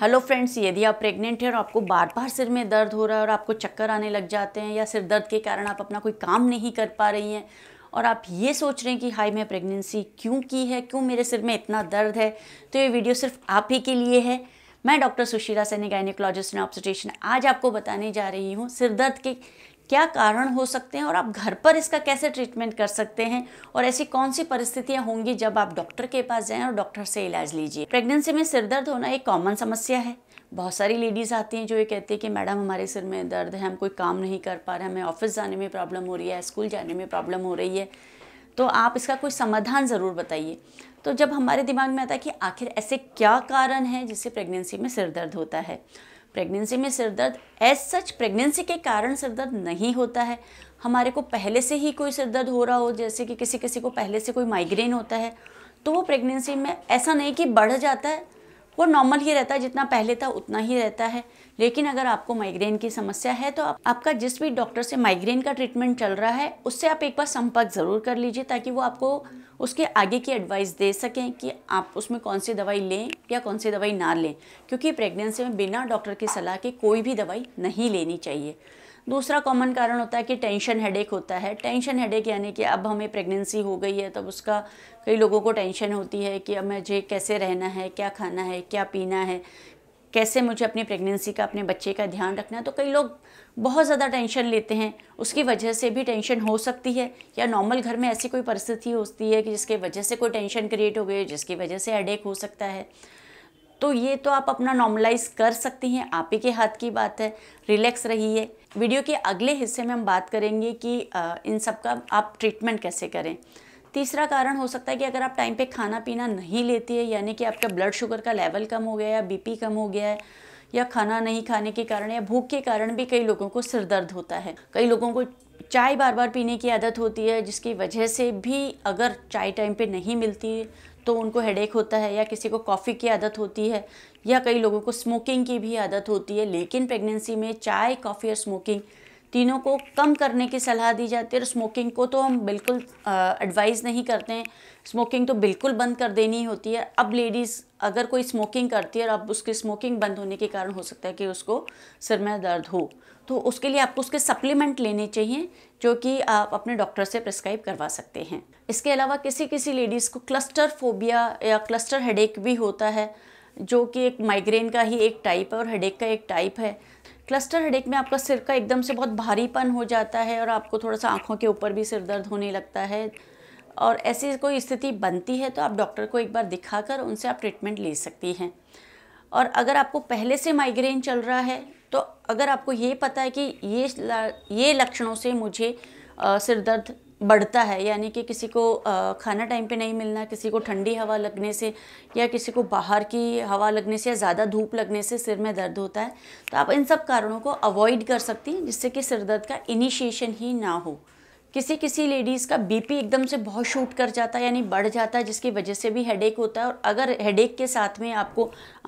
hello friends यदि आप pregnant हैं और आपको बार बार सिर में दर्द हो रहा है और आपको चक्कर आने लग जाते हैं या सिर दर्द के कारण आप अपना कोई काम नहीं कर पा रही हैं और आप ये सोच रहे हैं कि हाई मैं प्रेगनेंसी क्यों की है क्यों मेरे सिर में इतना दर्द है तो ये वीडियो सिर्फ आप ही के लिए है मैं डॉक्टर सुशीला सैनी गाइनिकोलॉजिस्ट ने ऑब्स्टेशन आज आपको बताने जा रही हूँ सिर दर्द के क्या कारण हो सकते हैं और आप घर पर इसका कैसे ट्रीटमेंट कर सकते हैं और ऐसी कौन सी परिस्थितियां होंगी जब आप डॉक्टर के पास जाएं और डॉक्टर से इलाज लीजिए प्रेगनेंसी में सिर दर्द होना एक कॉमन समस्या है बहुत सारी लेडीज़ आती हैं जो ये कहती है कि मैडम हमारे सिर में दर्द है हम कोई काम नहीं कर पा रहे हमें ऑफिस जाने में प्रॉब्लम हो रही है स्कूल जाने में प्रॉब्लम हो रही है तो आप इसका कोई समाधान ज़रूर बताइए तो जब हमारे दिमाग में आता है कि आखिर ऐसे क्या कारण हैं जिससे प्रेगनेंसी में सिर दर्द होता है प्रेगनेंसी में सिरदर्द एज सच प्रेगनेंसी के कारण सिरदर्द नहीं होता है हमारे को पहले से ही कोई सिरदर्द हो रहा हो जैसे कि किसी किसी को पहले से कोई माइग्रेन होता है तो वो प्रेगनेंसी में ऐसा नहीं कि बढ़ जाता है वो नॉर्मल ही रहता है जितना पहले था उतना ही रहता है लेकिन अगर आपको माइग्रेन की समस्या है तो आप, आपका जिस भी डॉक्टर से माइग्रेन का ट्रीटमेंट चल रहा है उससे आप एक बार संपर्क ज़रूर कर लीजिए ताकि वो आपको उसके आगे की एडवाइस दे सकें कि आप उसमें कौन सी दवाई लें या कौन सी दवाई ना लें क्योंकि प्रेगनेंसी में बिना डॉक्टर की सलाह के कोई भी दवाई नहीं लेनी चाहिए दूसरा कॉमन कारण होता है कि टेंशन हेडेक होता है टेंशन हेडेक यानी कि अब हमें प्रेगनेंसी हो गई है तब उसका कई लोगों को टेंशन होती है कि अब मुझे कैसे रहना है क्या खाना है क्या पीना है कैसे मुझे अपनी प्रेगनेंसी का अपने बच्चे का ध्यान रखना है तो कई लोग बहुत ज़्यादा टेंशन लेते हैं उसकी वजह से भी टेंशन हो सकती है या नॉर्मल घर में ऐसी कोई परिस्थिति होती है कि जिसके वजह से कोई टेंशन क्रिएट हो गई जिसकी वजह से हेडेक हो सकता है तो ये तो आप अपना नॉर्मलाइज कर सकती हैं आप ही के हाथ की बात है रिलैक्स रहिए वीडियो के अगले हिस्से में हम बात करेंगे कि इन सब का आप ट्रीटमेंट कैसे करें तीसरा कारण हो सकता है कि अगर आप टाइम पे खाना पीना नहीं लेती है यानी कि आपका ब्लड शुगर का लेवल कम हो गया या बीपी कम हो गया है या खाना नहीं खाने के कारण या भूख के कारण भी कई लोगों को सिर दर्द होता है कई लोगों को चाय बार बार पीने की आदत होती है जिसकी वजह से भी अगर चाय टाइम पे नहीं मिलती तो उनको हेडेक होता है या किसी को कॉफ़ी की आदत होती है या कई लोगों को स्मोकिंग की भी आदत होती है लेकिन प्रेगनेंसी में चाय कॉफ़ी और स्मोकिंग तीनों को कम करने की सलाह दी जाती है और स्मोकिंग को तो हम बिल्कुल एडवाइज़ नहीं करते हैं स्मोकिंग तो बिल्कुल बंद कर देनी होती है अब लेडीज़ अगर कोई स्मोकिंग करती है और अब उसकी स्मोकिंग बंद होने के कारण हो सकता है कि उसको सिर में दर्द हो तो उसके लिए आपको उसके सप्लीमेंट लेने चाहिए जो कि आप अपने डॉक्टर से प्रिस्क्राइब करवा सकते हैं इसके अलावा किसी किसी लेडीज़ को क्लस्टर फोबिया या क्लस्टर हेडेक भी होता है जो कि एक माइग्रेन का ही एक टाइप है और हेडेक का एक टाइप है क्लस्टर हेडेक में आपका सिर का एकदम से बहुत भारीपन हो जाता है और आपको थोड़ा सा आँखों के ऊपर भी सिर दर्द होने लगता है और ऐसी कोई स्थिति बनती है तो आप डॉक्टर को एक बार दिखाकर उनसे आप ट्रीटमेंट ले सकती हैं और अगर आपको पहले से माइग्रेन चल रहा है तो अगर आपको ये पता है कि ये ये लक्षणों से मुझे सिर दर्द बढ़ता है यानी कि किसी को खाना टाइम पे नहीं मिलना किसी को ठंडी हवा लगने से या किसी को बाहर की हवा लगने से या ज़्यादा धूप लगने से सिर में दर्द होता है तो आप इन सब कारणों को अवॉइड कर सकती हैं जिससे कि सिर दर्द का इनिशिएशन ही ना हो किसी किसी लेडीज़ का बीपी एकदम से बहुत शूट कर जाता है यानी बढ़ जाता है जिसकी वजह से भी हेडेक होता है और अगर हेडेक के साथ में आपको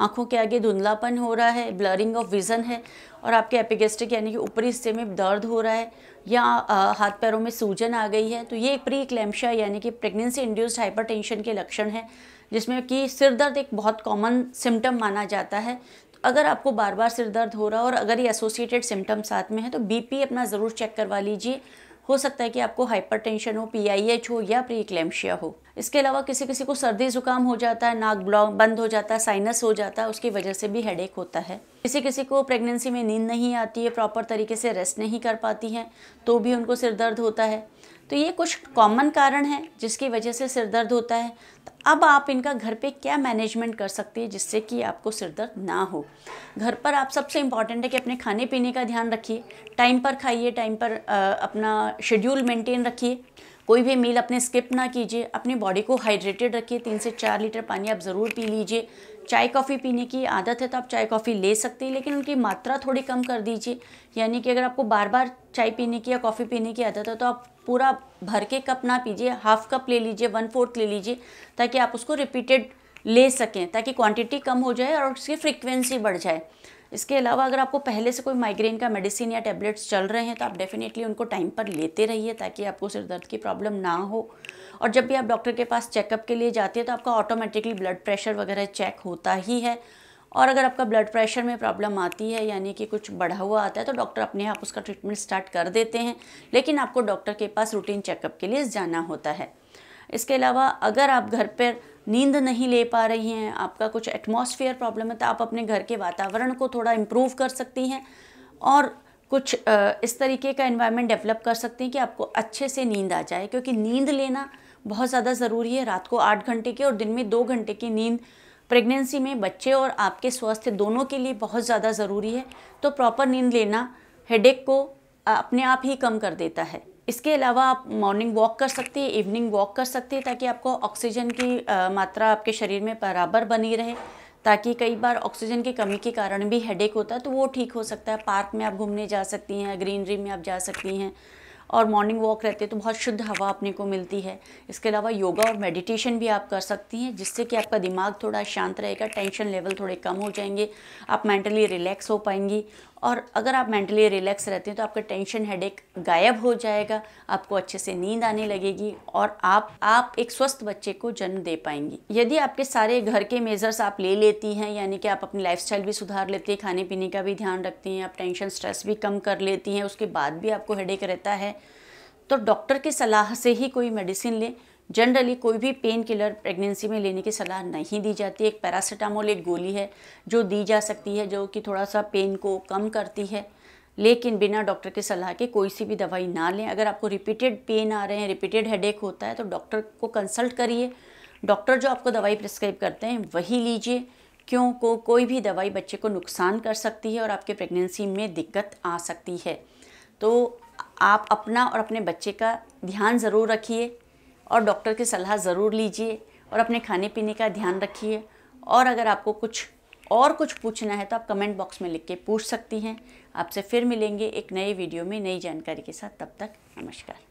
आंखों के आगे धुंधलापन हो रहा है ब्लरिंग ऑफ विज़न है और आपके एपिगेस्टिक यानी कि ऊपरी हिस्से में दर्द हो रहा है या आ, हाथ पैरों में सूजन आ गई है तो ये प्री क्लैम्शा यानी कि प्रेगनेंसी इंड्यूस्ड हाइपर के लक्षण हैं जिसमें कि सिर दर्द एक बहुत कॉमन सिम्टम माना जाता है तो अगर आपको बार बार सिर दर्द हो रहा है और अगर ये एसोसिएटेड सिम्टम साथ में है तो बीपी अपना ज़रूर चेक करवा लीजिए हो सकता है कि आपको हाइपरटेंशन हो पीआईएच हो या प्री हो इसके अलावा किसी किसी को सर्दी जुकाम हो जाता है नाक ब्लॉक बंद हो जाता है साइनस हो जाता है उसकी वजह से भी हेडेक होता है किसी किसी को प्रेगनेंसी में नींद नहीं आती है प्रॉपर तरीके से रेस्ट नहीं कर पाती हैं तो भी उनको सिर दर्द होता है तो ये कुछ कॉमन कारण हैं जिसकी वजह से सिर दर्द होता है तो अब आप इनका घर पे क्या मैनेजमेंट कर सकती है जिससे कि आपको सिर दर्द ना हो घर पर आप सबसे इम्पॉर्टेंट है कि अपने खाने पीने का ध्यान रखिए टाइम पर खाइए टाइम पर आ, अपना शेड्यूल मेंटेन रखिए कोई भी मील अपने स्किप ना कीजिए अपनी बॉडी को हाइड्रेटेड रखिए तीन से चार लीटर पानी आप ज़रूर पी लीजिए चाय कॉफ़ी पीने की आदत है तो आप चाय कॉफ़ी ले सकते हैं लेकिन उनकी मात्रा थोड़ी कम कर दीजिए यानी कि अगर आपको बार बार चाय पीने की या कॉफ़ी पीने की आदत है तो आप पूरा भर के कप ना पीजिए हाफ कप ले लीजिए वन फोर्थ ले लीजिए ताकि आप उसको रिपीटेड ले सकें ताकि क्वांटिटी कम हो जाए और उसकी फ्रिक्वेंसी बढ़ जाए इसके अलावा अगर आपको पहले से कोई माइग्रेन का मेडिसिन या टेबलेट्स चल रहे हैं तो आप डेफिनेटली उनको टाइम पर लेते रहिए ताकि आपको सिर दर्द की प्रॉब्लम ना हो और जब भी आप डॉक्टर के पास चेकअप के लिए जाते हैं तो आपका ऑटोमेटिकली ब्लड प्रेशर वगैरह चेक होता ही है और अगर आपका ब्लड प्रेशर में प्रॉब्लम आती है यानी कि कुछ बढ़ा हुआ आता है तो डॉक्टर अपने आप उसका ट्रीटमेंट स्टार्ट कर देते हैं लेकिन आपको डॉक्टर के पास रूटीन चेकअप के लिए जाना होता है इसके अलावा अगर आप घर पर नींद नहीं ले पा रही हैं आपका कुछ एटमॉस्फेयर प्रॉब्लम है तो आप अपने घर के वातावरण को थोड़ा इम्प्रूव कर सकती हैं और कुछ इस तरीके का इन्वायरमेंट डेवलप कर सकती हैं कि आपको अच्छे से नींद आ जाए क्योंकि नींद लेना बहुत ज़्यादा ज़रूरी है रात को आठ घंटे की और दिन में दो घंटे की नींद प्रेगनेंसी में बच्चे और आपके स्वास्थ्य दोनों के लिए बहुत ज़्यादा ज़रूरी है तो प्रॉपर नींद लेना हेडेक को अपने आप ही कम कर देता है इसके अलावा आप मॉर्निंग वॉक कर सकते हैं इवनिंग वॉक कर सकते हैं ताकि आपको ऑक्सीजन की आ, मात्रा आपके शरीर में बराबर बनी रहे ताकि कई बार ऑक्सीजन की कमी के कारण भी हेडेक होता है तो वो ठीक हो सकता है पार्क में आप घूमने जा सकती हैं ग्रीनरी में आप जा सकती हैं और मॉर्निंग वॉक रहते हैं तो बहुत शुद्ध हवा अपने को मिलती है इसके अलावा योगा और मेडिटेशन भी आप कर सकती हैं जिससे कि आपका दिमाग थोड़ा शांत रहेगा टेंशन लेवल थोड़े कम हो जाएंगे आप मेंटली रिलैक्स हो पाएंगी और अगर आप मेंटली रिलैक्स रहते हैं तो आपका टेंशन हेडेक गायब हो जाएगा आपको अच्छे से नींद आने लगेगी और आप आप एक स्वस्थ बच्चे को जन्म दे पाएंगी यदि आपके सारे घर के मेजर्स आप ले लेती हैं यानी कि आप अपनी लाइफस्टाइल भी सुधार लेती हैं खाने पीने का भी ध्यान रखती हैं आप टेंशन स्ट्रेस भी कम कर लेती हैं उसके बाद भी आपको हेडेक रहता है तो डॉक्टर की सलाह से ही कोई मेडिसिन लें जनरली कोई भी पेन किलर प्रेगनेंसी में लेने की सलाह नहीं दी जाती एक पैरासीटामोल एक गोली है जो दी जा सकती है जो कि थोड़ा सा पेन को कम करती है लेकिन बिना डॉक्टर के सलाह के कोई सी भी दवाई ना लें अगर आपको रिपीटेड पेन आ रहे हैं रिपीटेड हेडेक होता है तो डॉक्टर को कंसल्ट करिए डॉक्टर जो आपको दवाई प्रिस्क्राइब करते हैं वही लीजिए क्यों को कोई भी दवाई बच्चे को नुकसान कर सकती है और आपके प्रेगनेंसी में दिक्कत आ सकती है तो आप अपना और अपने बच्चे का ध्यान ज़रूर रखिए और डॉक्टर की सलाह ज़रूर लीजिए और अपने खाने पीने का ध्यान रखिए और अगर आपको कुछ और कुछ पूछना है तो आप कमेंट बॉक्स में लिख के पूछ सकती हैं आपसे फिर मिलेंगे एक नए वीडियो में नई जानकारी के साथ तब तक नमस्कार